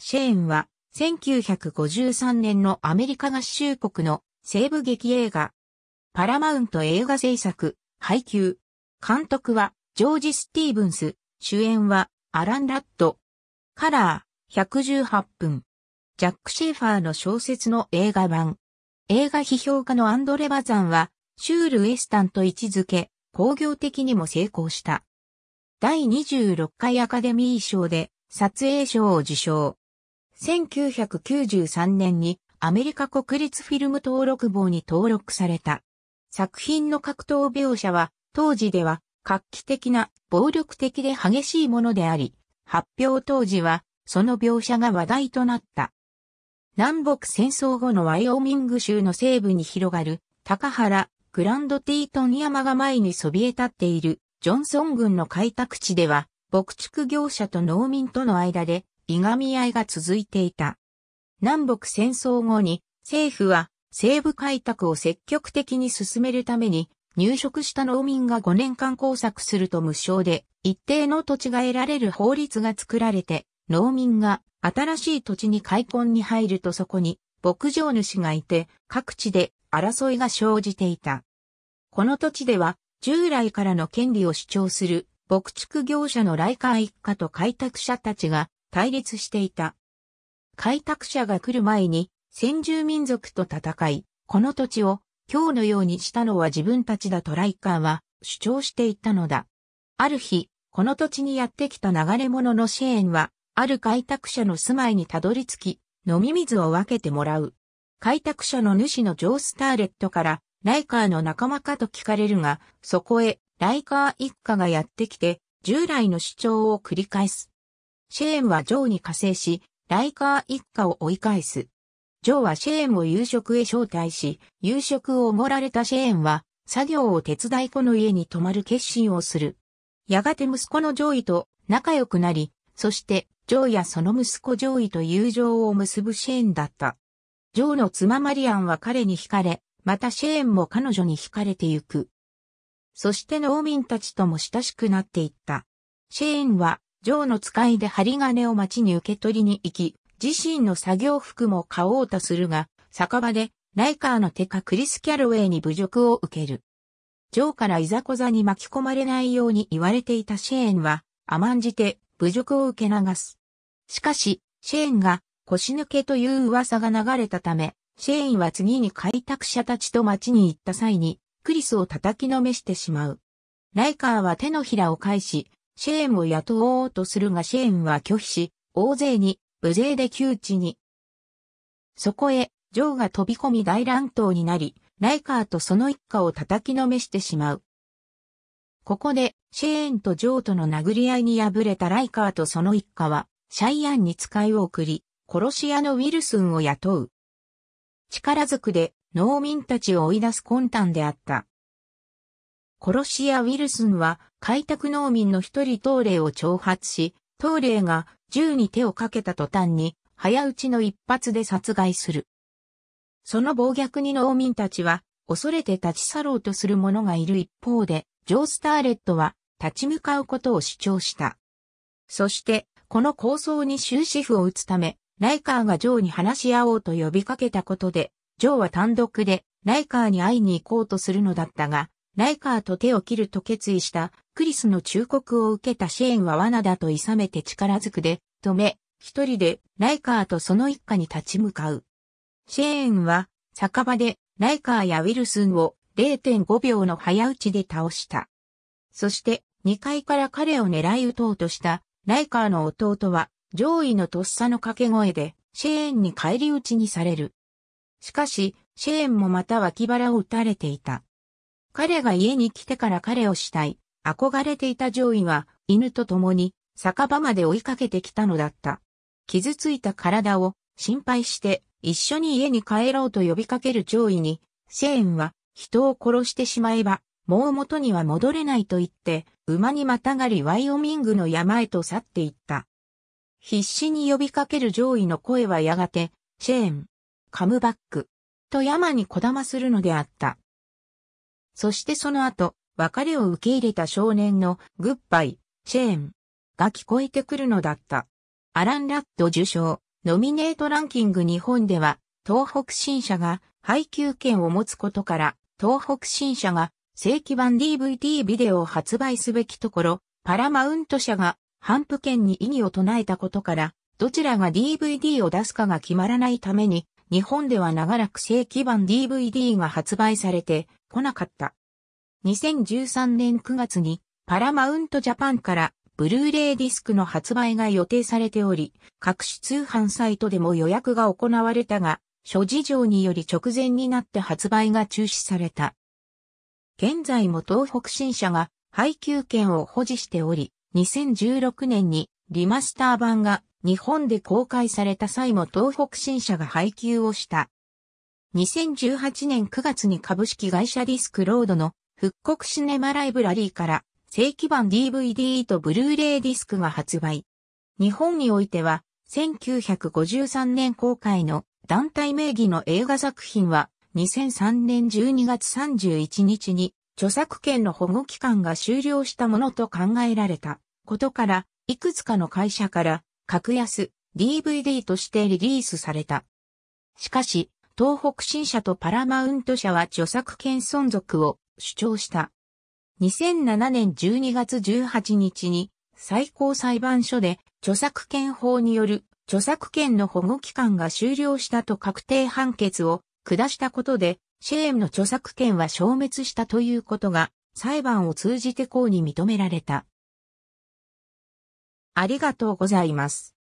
シェーンは1953年のアメリカ合衆国の西部劇映画、パラマウント映画制作、配給。監督はジョージ・スティーブンス、主演はアラン・ラッド。カラー、118分。ジャック・シェーファーの小説の映画版。映画批評家のアンドレ・バザンは、シュール・ウエスタンと位置づけ、工業的にも成功した。第26回アカデミー賞で撮影賞を受賞。1993年にアメリカ国立フィルム登録簿に登録された。作品の格闘描写は当時では画期的な暴力的で激しいものであり、発表当時はその描写が話題となった。南北戦争後のワイオミング州の西部に広がる高原グランドティートン山が前にそびえ立っているジョンソン軍の開拓地では牧畜業者と農民との間でいがみ合いが続いていた。南北戦争後に政府は西部開拓を積極的に進めるために入植した農民が5年間工作すると無償で一定の土地が得られる法律が作られて農民が新しい土地に開墾に入るとそこに牧場主がいて各地で争いが生じていた。この土地では従来からの権利を主張する牧畜業者の来館一家と開拓者たちが対立していた。開拓者が来る前に先住民族と戦い、この土地を今日のようにしたのは自分たちだとライカーは主張していたのだ。ある日、この土地にやってきた流れ者のシェーンは、ある開拓者の住まいにたどり着き、飲み水を分けてもらう。開拓者の主のジョー・スターレットから、ライカーの仲間かと聞かれるが、そこへ、ライカー一家がやってきて、従来の主張を繰り返す。シェーンはジョーに加勢し、ライカー一家を追い返す。ジョーはシェーンを夕食へ招待し、夕食をおごられたシェーンは、作業を手伝い子の家に泊まる決心をする。やがて息子のジョーイと仲良くなり、そしてジョーやその息子ジョーイと友情を結ぶシェーンだった。ジョーの妻マリアンは彼に惹かれ、またシェーンも彼女に惹かれてゆく。そして農民たちとも親しくなっていった。シェーンはーの使いで針金を町に受け取りに行き、自身の作業服も買おうとするが、酒場で、ライカーの手かクリス・キャロウェイに侮辱を受ける。ジョーからいざこざに巻き込まれないように言われていたシェーンは、甘んじて侮辱を受け流す。しかし、シェーンが腰抜けという噂が流れたため、シェーンは次に開拓者たちと町に行った際に、クリスを叩きのめしてしまう。ライカーは手のひらを返し、シェーンを雇おうとするがシェーンは拒否し、大勢に、無勢で窮地に。そこへ、ジョーが飛び込み大乱闘になり、ライカーとその一家を叩きのめしてしまう。ここで、シェーンとジョーとの殴り合いに敗れたライカーとその一家は、シャイアンに使いを送り、殺し屋のウィルスンを雇う。力ずくで、農民たちを追い出す魂胆であった。殺し屋ウィルスンは開拓農民の一人トーレイを挑発し、トーレイが銃に手をかけた途端に早打ちの一発で殺害する。その暴虐に農民たちは恐れて立ち去ろうとする者がいる一方で、ジョー・スターレットは立ち向かうことを主張した。そして、この構想に終止符を打つため、ライカーがジョーに話し合おうと呼びかけたことで、ジョーは単独でライカーに会いに行こうとするのだったが、ライカーと手を切ると決意したクリスの忠告を受けたシェーンは罠だと勇めて力ずくで止め、一人でライカーとその一家に立ち向かう。シェーンは酒場でライカーやウィルスンを0.5秒の早打ちで倒した。そして2階から彼を狙い撃とうとしたライカーの弟は上位のとっさの掛け声でシェーンに返り討ちにされる。しかし、シェーンもまた脇腹を打たれていた。彼が家に来てから彼をしたい。憧れていた上位は犬と共に酒場まで追いかけてきたのだった。傷ついた体を心配して一緒に家に帰ろうと呼びかける上位に、シェーンは人を殺してしまえばもう元には戻れないと言って馬にまたがりワイオミングの山へと去っていった。必死に呼びかける上位の声はやがて、シェーン、カムバック、と山にこだまするのであった。そしてその後、別れを受け入れた少年のグッバイ、チェーンが聞こえてくるのだった。アラン・ラッド受賞、ノミネートランキング日本では、東北新社が配給権を持つことから、東北新社が正規版 DVD ビデオを発売すべきところ、パラマウント社が反布権に異議を唱えたことから、どちらが DVD を出すかが決まらないために、日本では長らく正規版 DVD が発売されてこなかった。2013年9月にパラマウントジャパンからブルーレイディスクの発売が予定されており、各種通販サイトでも予約が行われたが、諸事情により直前になって発売が中止された。現在も東北新社が配給権を保持しており、2016年にリマスター版が日本で公開された際も東北新社が配給をした。2018年9月に株式会社ディスクロードの復刻シネマライブラリーから正規版 DVD とブルーレイディスクが発売。日本においては1953年公開の団体名義の映画作品は2003年12月31日に著作権の保護期間が終了したものと考えられたことからいくつかの会社から格安 DVD としてリリースされた。しかし、東北新社とパラマウント社は著作権存続を主張した。2007年12月18日に最高裁判所で著作権法による著作権の保護期間が終了したと確定判決を下したことで、シェーンの著作権は消滅したということが裁判を通じて公に認められた。ありがとうございます。